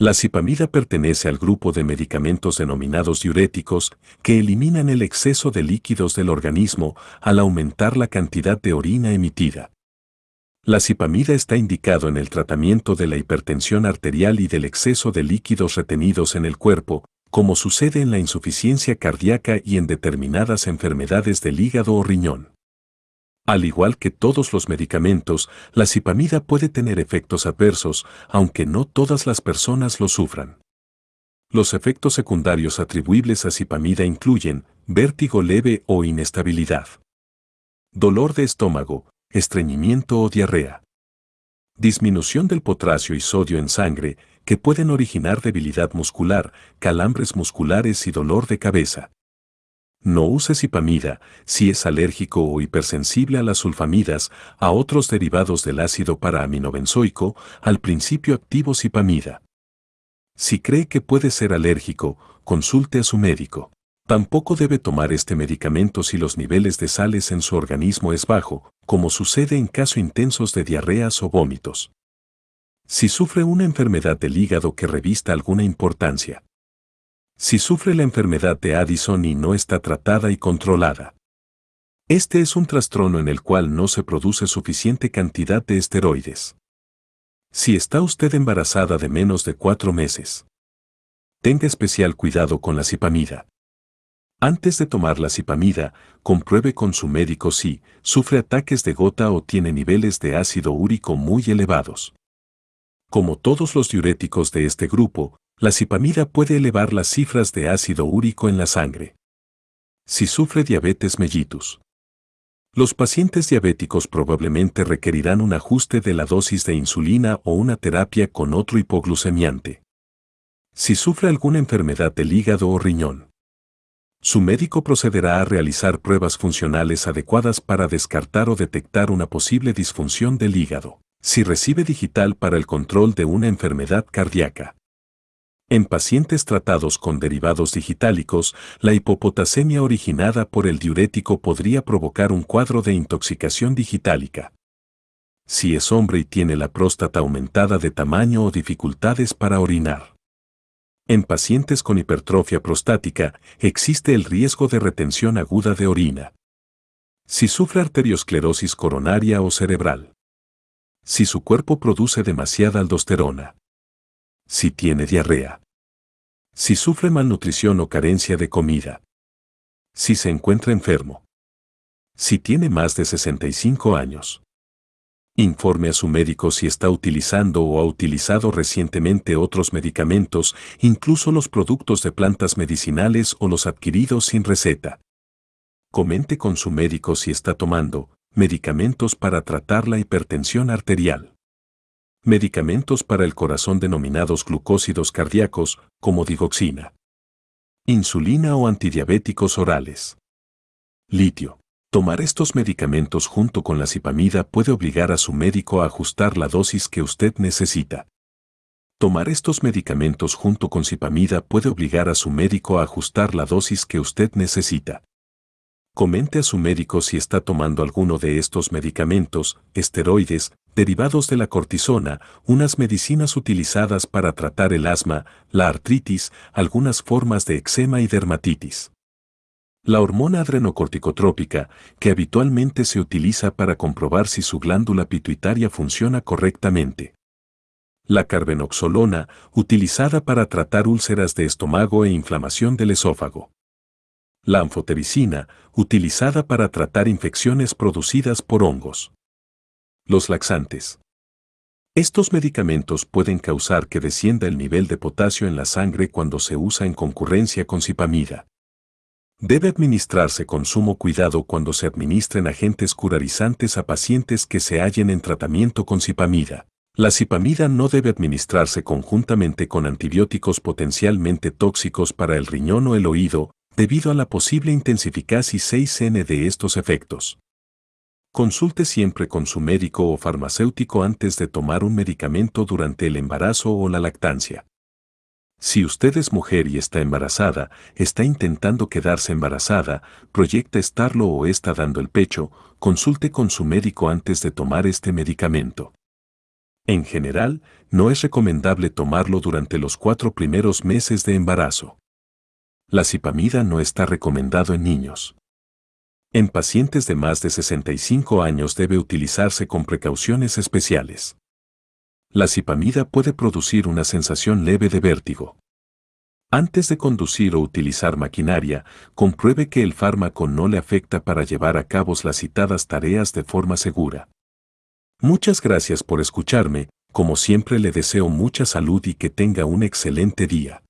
La cipamida pertenece al grupo de medicamentos denominados diuréticos, que eliminan el exceso de líquidos del organismo al aumentar la cantidad de orina emitida. La cipamida está indicado en el tratamiento de la hipertensión arterial y del exceso de líquidos retenidos en el cuerpo, como sucede en la insuficiencia cardíaca y en determinadas enfermedades del hígado o riñón. Al igual que todos los medicamentos, la cipamida puede tener efectos adversos, aunque no todas las personas lo sufran. Los efectos secundarios atribuibles a cipamida incluyen vértigo leve o inestabilidad, dolor de estómago, estreñimiento o diarrea, disminución del potasio y sodio en sangre, que pueden originar debilidad muscular, calambres musculares y dolor de cabeza. No use cipamida, si es alérgico o hipersensible a las sulfamidas, a otros derivados del ácido paraaminobenzoico, al principio activo cipamida. Si cree que puede ser alérgico, consulte a su médico. Tampoco debe tomar este medicamento si los niveles de sales en su organismo es bajo, como sucede en caso intensos de diarreas o vómitos. Si sufre una enfermedad del hígado que revista alguna importancia, si sufre la enfermedad de Addison y no está tratada y controlada. Este es un trastorno en el cual no se produce suficiente cantidad de esteroides. Si está usted embarazada de menos de cuatro meses, tenga especial cuidado con la cipamida. Antes de tomar la cipamida, compruebe con su médico si sufre ataques de gota o tiene niveles de ácido úrico muy elevados. Como todos los diuréticos de este grupo, la cipamida puede elevar las cifras de ácido úrico en la sangre. Si sufre diabetes mellitus. Los pacientes diabéticos probablemente requerirán un ajuste de la dosis de insulina o una terapia con otro hipoglucemiante. Si sufre alguna enfermedad del hígado o riñón. Su médico procederá a realizar pruebas funcionales adecuadas para descartar o detectar una posible disfunción del hígado. Si recibe digital para el control de una enfermedad cardíaca. En pacientes tratados con derivados digitálicos, la hipopotasemia originada por el diurético podría provocar un cuadro de intoxicación digitálica. Si es hombre y tiene la próstata aumentada de tamaño o dificultades para orinar. En pacientes con hipertrofia prostática, existe el riesgo de retención aguda de orina. Si sufre arteriosclerosis coronaria o cerebral. Si su cuerpo produce demasiada aldosterona si tiene diarrea, si sufre malnutrición o carencia de comida, si se encuentra enfermo, si tiene más de 65 años. Informe a su médico si está utilizando o ha utilizado recientemente otros medicamentos, incluso los productos de plantas medicinales o los adquiridos sin receta. Comente con su médico si está tomando medicamentos para tratar la hipertensión arterial medicamentos para el corazón denominados glucósidos cardíacos, como digoxina, insulina o antidiabéticos orales. Litio. Tomar estos medicamentos junto con la cipamida puede obligar a su médico a ajustar la dosis que usted necesita. Tomar estos medicamentos junto con cipamida puede obligar a su médico a ajustar la dosis que usted necesita. Comente a su médico si está tomando alguno de estos medicamentos, esteroides, derivados de la cortisona, unas medicinas utilizadas para tratar el asma, la artritis, algunas formas de eczema y dermatitis. La hormona adrenocorticotrópica, que habitualmente se utiliza para comprobar si su glándula pituitaria funciona correctamente. La carbenoxolona, utilizada para tratar úlceras de estómago e inflamación del esófago. La anfotericina, utilizada para tratar infecciones producidas por hongos. Los laxantes. Estos medicamentos pueden causar que descienda el nivel de potasio en la sangre cuando se usa en concurrencia con cipamida. Debe administrarse con sumo cuidado cuando se administren agentes curarizantes a pacientes que se hallen en tratamiento con cipamida. La cipamida no debe administrarse conjuntamente con antibióticos potencialmente tóxicos para el riñón o el oído, debido a la posible intensificación 6N de estos efectos. Consulte siempre con su médico o farmacéutico antes de tomar un medicamento durante el embarazo o la lactancia. Si usted es mujer y está embarazada, está intentando quedarse embarazada, proyecta estarlo o está dando el pecho, consulte con su médico antes de tomar este medicamento. En general, no es recomendable tomarlo durante los cuatro primeros meses de embarazo. La cipamida no está recomendado en niños. En pacientes de más de 65 años debe utilizarse con precauciones especiales. La cipamida puede producir una sensación leve de vértigo. Antes de conducir o utilizar maquinaria, compruebe que el fármaco no le afecta para llevar a cabo las citadas tareas de forma segura. Muchas gracias por escucharme, como siempre le deseo mucha salud y que tenga un excelente día.